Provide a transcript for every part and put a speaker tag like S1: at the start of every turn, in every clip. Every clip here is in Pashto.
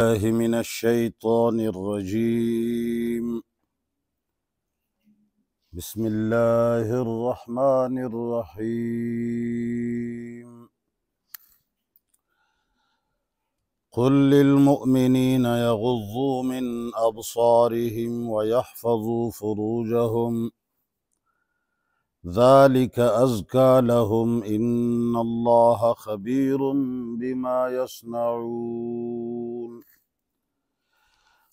S1: الله من الشيطان الرجيم بسم الله الرحمن الرحيم قل للمؤمنين يغضوا من أبصارهم ويحفظوا فروجهم ذلك أزكى لهم إن الله خبير بما يصنعون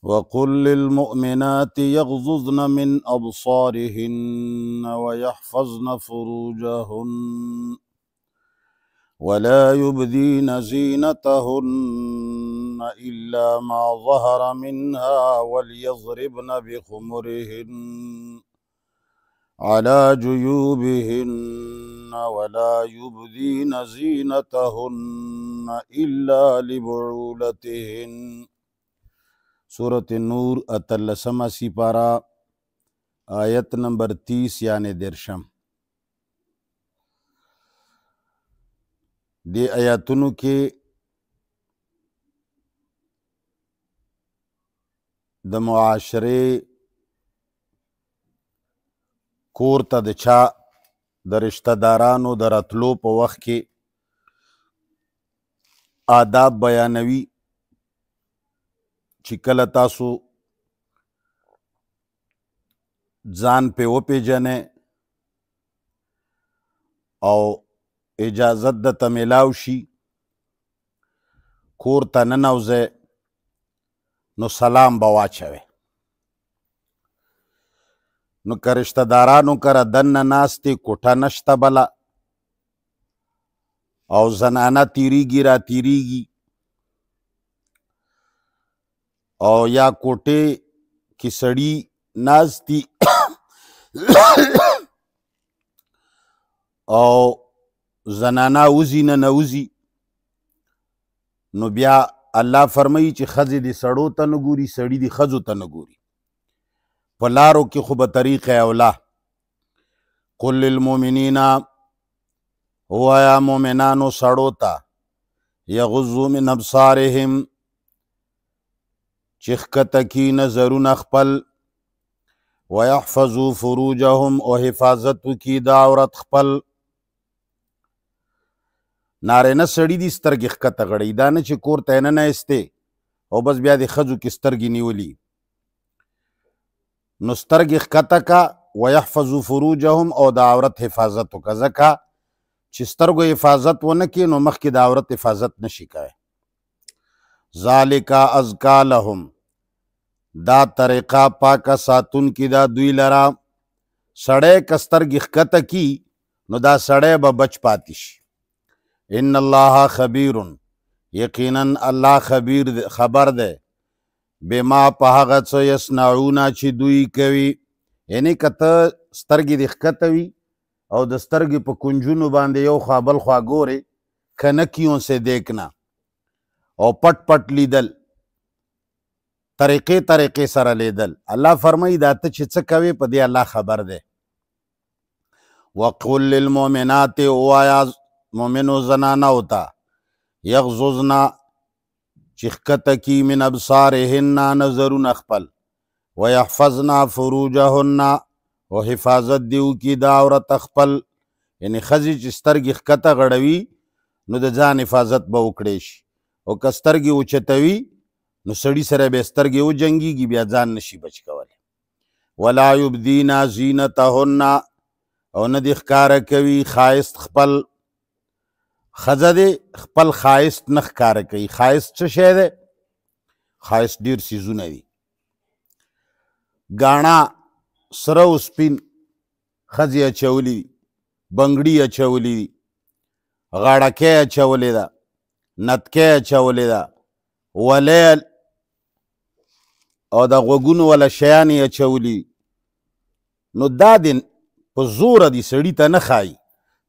S1: وقل للمؤمنات يغضضن من أبصارهن ويحفظن فروجهن ولا يبدين زينتهن إلا ما ظهر منها وليضربن بخمرهن على جيوبهن ولا يبدين زينتهن إلا لبعولتهن صورت نور اتلسمه سپارا آیت نمبر 30 یعنی درشم دی آیاتونو کې د معاشره کور ته د چا د رشتہ دارانو د راتلو په وخت کې آداب بیانوي چې کله تاسو ځان په وپیژنې او اجازت د تمیلاو شي کور ته ننوځې نو سلام به واچوي نو که رشته دارانو کره دننه ناستې کوټه نشته بله او زنانه تیریږي را تیریږي او یا کوټې کې سړی ناستی او زنانا وزي نه نوزي نو بیا الله فرمایي چې خزې دې سړو ته نه ګوري سړي دې خزو ته نه ګوري په لارو کې خو به طریقه اولا قل للمؤمنین وایا مؤمنانو سړو ته یغضوا من ابصارهم چې ښکته کي نظرونه خپل ويحفظوا فروجهم او حفاظت وکي د عورت خپل نارینه سړی دي سترګې ښکته غړی دا نه چې کور ته نه نه ایستې او بس بیا د ښځو کې سترګې نیولي نو سترګې ښکته کا ويحفظوا فروجهم او د عورت حفاظت وکا ځکه چې سترګو حفاظت ونه کړي نو مخکې د عورت حفاظت نشي کوي ذالک ازکا لهم دا طریقه پاکه ساتون کې دا دوی لرا سړی کسترګې ښکته کی نو دا سړی به بچ پاتې شي ان الله خبیر یقینا الله خبیر خبر ده بما په هغه څه یسنعونا چې دوی کوي یعنی کته سترګې د ښکته وي او د سترګې په کنجونو باندې یو خوا بل خوا ګورې کنه کیوں سے دیکھنا او پټ پټ لیدل طریقې طریقې سره لیدل الله فرمایي دا ته چې څه کوي په دې الله خبر دی وقل للمؤمنات وایا مؤمنو زنانو ته یغززنا چې ښکته کی من ابصارهن نظرونه خپل ويحفظنا فروجهن او حفاظت دیو کی دا عورت خپل یعنی خزی چې سترګې ښکته غړوي نو د ځان حفاظت به وکړې شي او که سترګې اوچتوي نو سړی سره به سترګې وجنګیږي بیا ځان نشي بچ کولی ولا یبدینا زینتهن او نه دې ښکاره کوي ښایست خپل ښځه دې خپل ښایست نه ښکاره کوي ښایست څه شی دی ښایست ډېر څیزونه دي ګاڼه سره او سپین ښځې اچولي دي بنګړي اچولي دي غاړکۍ اچولې ده نتکۍ اچولې ده ولی او د غوږونو ولا شیان یې اچولي نو دا دې په زوره دې سړي ته نه ښایي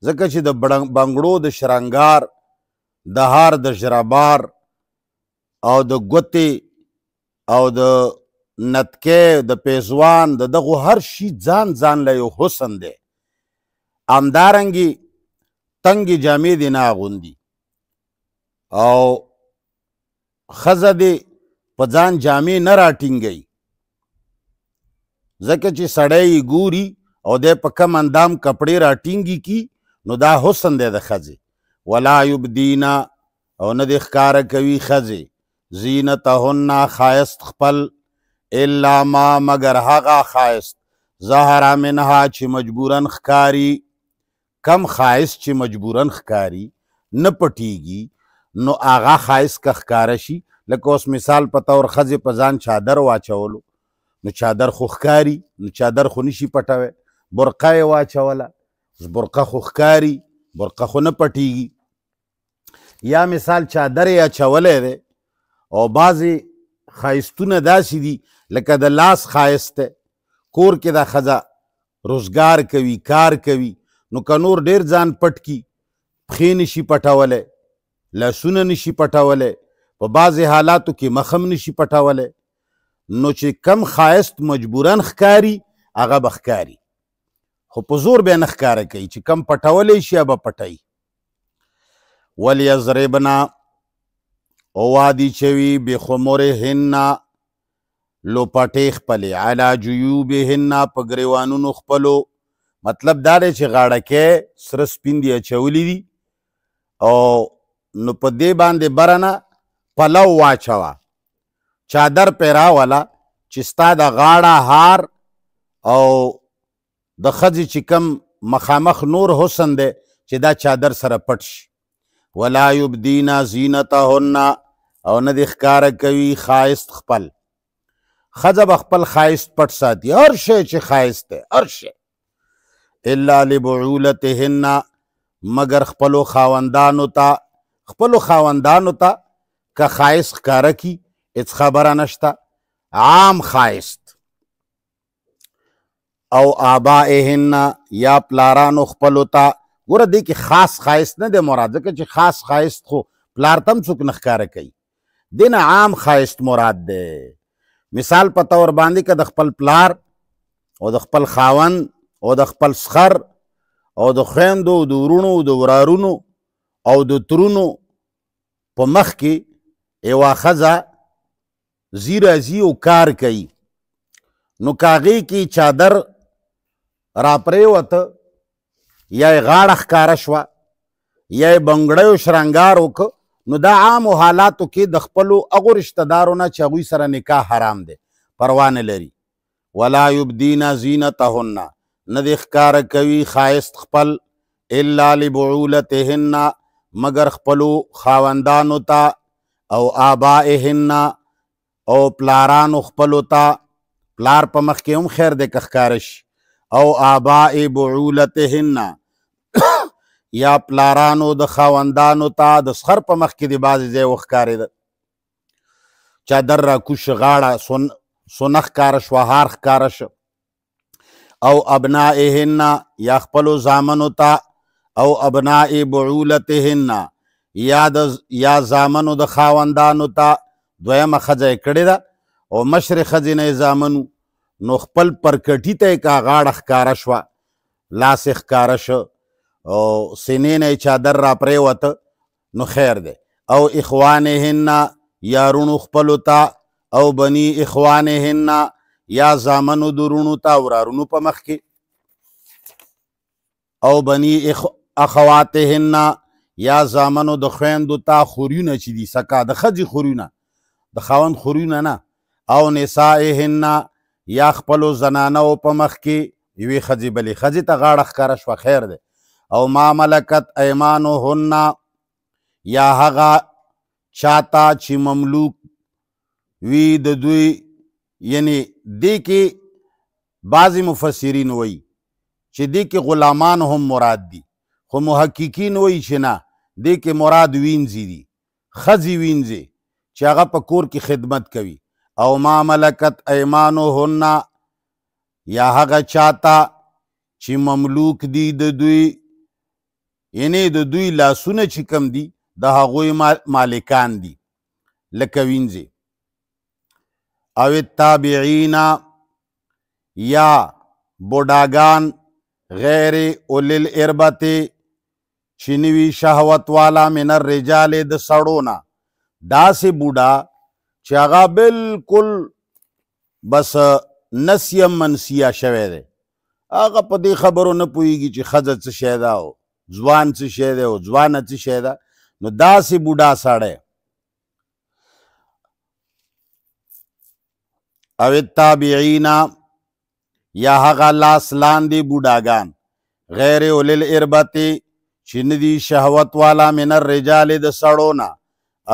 S1: ځکه چې د بنګړو د شرنګار د هار د ژرابار او د ګوتې او د نتکې د پیزوان د دغو هر شي ځان ځان له یو حسن دی همدارنګې تنګې جامې دې نه اغوندي او ښځه دې په ځان جامې نه راټینګي ځکه چې سړی ګوري او د په کم اندام کپړې راټینګي کی نو دا حسن دی د خځه ولا یبدینا او نه د ښکارا کوي خځه زینتهن خایست خپل الا ما مگر هغه خایست ظاهرا منها چې مجبورن ښکاری کم خایست چې مجبورن ښکاری نه پټیږي نو هغه خایست که ښکارا شي لکه اوس مثال په تور خځې په ځان چادر واچولو نو چادر خو ښکاري نو چادر خو نشي پټوی برقه یې واچوله اوس برقه خو ښکاري برقه خو نه پټیږي یا مثال چادر یې اچولی دی او بعضې ښایستونه داسې دي لکه د لاس ښایست دی کور کې دا ښځه روزګار کوي کار کوي نو که نور ډېر ځان پټ کی پښې نشي پټولی لاسونه نشي پټولی په بعضې حالاتو کې مخم نشي پټولی نو چې کم خایست مجبورا ښکاري هغه به ښکاري خو په زور بیا نه ښکاره کوي چې کم پټولی شي به پټوي ولیضربنا اوادی چوي بخمورهن لوپټې خپلې علا جیوبهن په ګریوانونو خپلو مطلب دا دی چې غاړه کې سره سپین دي اچولي دي او نو په دې باندې برنه پلو واچوه چادر پې راوله چې ستا د غاړه هار او د ښځې چې کم مخامخ نور حسن دی چې دا چادر سره پټ شي ولا یبدینا زینتهن او نه دې ښکاره کوي ښایست خپل خزب خپل خایست پټ ساتي هر شی چې خایست دی هر شی الا لبعولتهن مگر خپلو خاوندانو ته خپلو خاوندانو ته که خایست کاره کی هیڅ خبره نشته عام خایست او آبائهن یا پلارانو خپلو ته ګوره دې کې خاص خایست نه دی مراد ځکه چې خاص خایست خو پلار ته هم څوک نه ښکاره کوي دې نه عام خایست مراد دی مثال په طور باندې که د خپل پلار او د خپل خاون او د خپل سخر او د خویندو د ورونو د ورارونو او د ترونو په مخ کې یوه ښځه زی راځي او کار کوي نو کاغې کې چادر راپرېوته یا یې غاړه ښکاره شوه یا یې بنګړیو شرنګار وکړه نو دا عامو حالاتو کې د خپلو هغو رشته دارو نه چې هغوی سره نکاح حرام دی پروا نه لري ولا یبدین زینتهن نه دې ښکاره کوي ښایست خپل الا لبعولتهن مگر خپلو خاوندانو ته او آبائهن او پلارانو خپلو ته پلار په مخ کې هم خیر دی که ښکاره شي او آباء بعولتهن یا پلارانو د خاوندانو ته د سخر په مخ کې دی بازي ځای وخکارې ده چادر را کوش غاړه سن سنخ کار شو هار کار شو او ابنائهن یا خپل زامنو ته او ابناء بعولتهن یا د یا زامنو د خاوندانو ته دویمه خځه یې کړې ده او مشر ښځې نه یې زامنو نو خپل پرکټي ته یې کا غاړه ښکاره شوه لاس یې ښکاره شو او سینې نه یې چادر راپرېوته نو خیر دی او اخوانهن یارونو خپلو ته او بني اخوانهن یا زامنو درونو ته ورارونو په مخ کې او بني اخواتهن یا زامنو د خویندو تا خورونه چې دي سکا د خځې خورونه د خاوند خورونه نه او نسائهن یا خپلو زنانو په مخ کې یوې خځې بلې خځې ته غاړه ښکاره شوه خیر دی او ما ملکت ایمانهن یا هغه چاته چې مملوک وی د دوی یعنی دې کې بعضی مفسرین وایي چې دې کې غلامان هم مراد دي خو محققین وایي چې نه دې کې مراد وینځي دي ښځې وینځي چې هغه په کور کې خدمت کوي او ما ملکت ایمانهن یا هغه چاته چې مملوک دي د دوی یعنی د دوی لاسونه چې کم دي د هغوی مالکان دي لکه وینځي او التابعین یا بوډاګان غیر اولل اربته چې نوی شهوت والا من الرجال د سړونا داسې بوډا چې هغه بالکل بس نسیه منسیه شوی دی هغه په دې خبرو نه پوهیږي چې ښځه څه شی ده او ځوان څه شی دی او ځوانه څه شی ده نو داسې بوډا سړی او التابعین یا هغه لاس لاندې بوډاګان غیر اولل اربتی چې ندي شهوت والا من الرجال د سړونا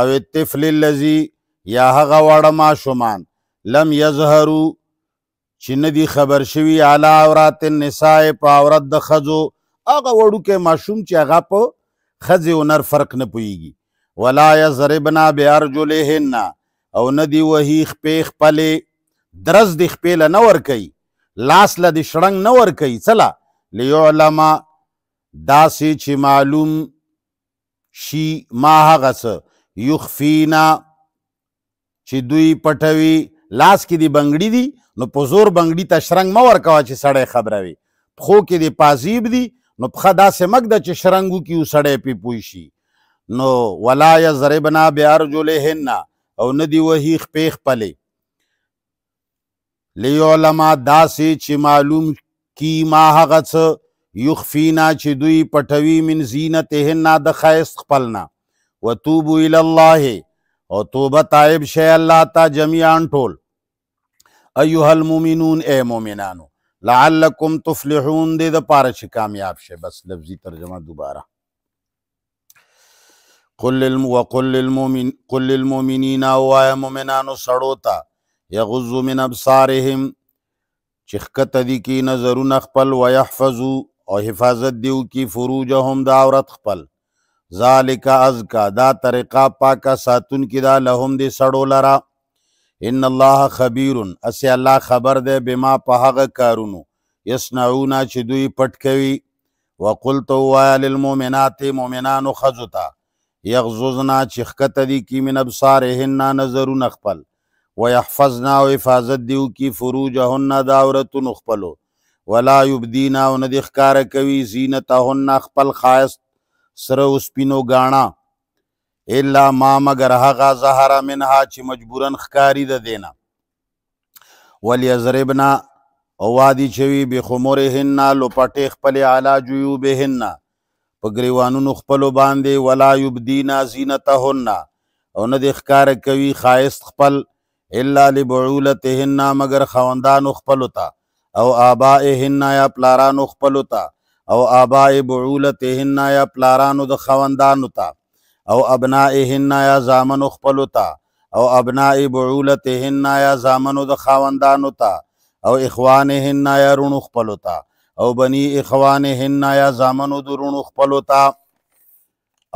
S1: او الطفل الذي یا هغه وړه ماشومان لم یظهروا چې ندي خبر شوي علا عورت النساء په عورت د خزو هغه وړوکې ماشوم چې هغه په خزي ونر فرق نه پويږي ولا یضربنا بارجلهن او ندي وهي خپې خپلې درز د خپې له نور کوي لاس له د شړنګ نور کوي چلا ليعلم دا سې چې معلوم شي ما هغه څه یخفینا چې دوی پټوي لاس کې دی بنګړی دی نو په زور بنګړی ته شرنګ مور کوه چې سړی خبره وي پخو کې دی پازیب دی نو پخه داسې مګ ده چې شرنګو کې یو سړی پې پوه شي نو ولا یضربنا بارجلهن او ندی وهی خپې خپلې لیعلم داسې چې معلوم کی ما هغه څه یخفینا چی دوی پتوی من زینت اہنا دا خپلنا و توبو الاللہ او توب تائب شے اللہ تا جمعان ٹھول ایوہ المومنون اے مومنانو لعلکم تفلحون دے دا پارچ کامیاب شے بس لفظی ترجمہ دوبارہ قل المومنین آوائے مومنانو سڑوتا یا غزو من ابسارہم چخکت دی کی نظرون اخپل و او حفاظت دیو کی فروجهم دا عورت خپل ذالک ازکا دا طریقہ پاکا ساتون کی دا لهم دی سړو لرا ان الله خبیر اسی الله خبر ده بما په هغه کارونو یصنعون چې دوی پټ کوي وقلت وایا للمؤمنات مؤمنان خذتا یغزوزنا چې خکته دي کی من ابصارهن نظرون خپل ويحفظنا او حفاظت دیو کی فروجهن دا عورتون خپلو ولا یبدینا او نه د ښکار کوي زینتهن خپل خاص سره سپینو غاڼا الا ما مگر هغه زهره منها چې مجبورن ښکاری ده دینا ولیزربنا او وادي چوي به خمورهن لو پټې خپل اعلی جيوبهن په گریوانونو خپل باندې ولا یبدینا زینتهن او نه د ښکار کوي خاص خپل الا لبعولتهن مگر خوندان خپل ته او آبائهن یا پلارانو خپلو ته او آباء بعولتهن یا پلارانو د خوندانو ته او ابنائهن یا زامنو خپلو ته او ابناء بعولتهن یا زامنو د خوندانو ته او اخوانهن یا رونو خپلو ته او بنی اخوانهن یا زامنو د رونو خپلو ته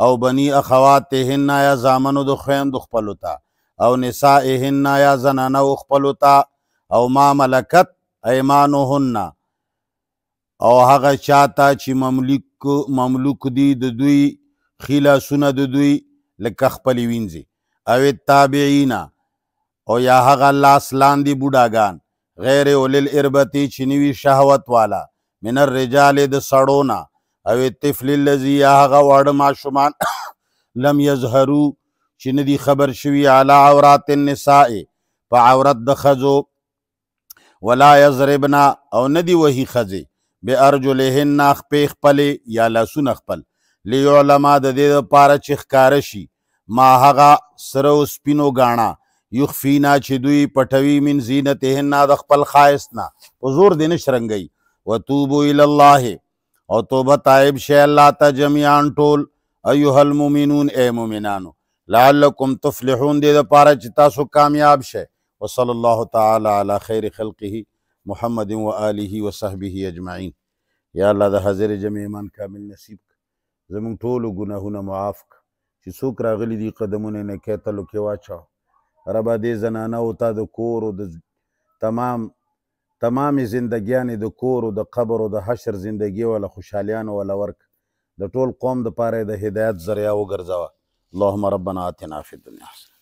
S1: او بنی اخواتهن یا زامنو د خویند خپلو ته او نسائهن یا زنانو خپلو ته او ما ملکت ایمانهن او هغه چاته چې مملوک مملوک دي د دوی خیلا سونه د دوی لکه خپل وینځي او تابعینا او یا هغه لاس لاندې بوډاګان غیر اولل اربتی چنوی شهوت والا من الرجال د سړونا او طفل الذي هغه وړ ماشومان لم یظهروا چې ندي خبر شوی علی عورات النساء په عورت د خزو ولا یضربنا او ندی وهی خزه به ارجلهن خپې خپل یا لاسونه خپل لیعلم د دې لپاره چې ښکار شي ما هغه سره سپینو غاڼه یخفینا چې دوی پټوي من زینتهن د خپل خاص نه حضور دین شرنګي وتوبو ال الله او توبه تائب شي الله ته جميعان ټول ايها المؤمنون اي مؤمنانو لعلكم تفلحون دې لپاره چې تاسو کامیاب شئ وصلی الله تعالی علی خیر خلقه محمد و آله و صحبه اجمعین یا الله د حاضر جمع ایمان کامل نصیب زمون ټول ګناهونه معاف چې څوک راغلي دي قدمونه نه کېتلو کې واچو ربا دې زنانه او تا د کور او د تمام تمامي زندګیانې د کور او د قبر او د حشر زندگی ولا خوشالیان ولا ورک د ټول قوم د پاره د هدایت ذریعہ وګرځاوه اللهم ربنا آتنا فی الدنیا حسنه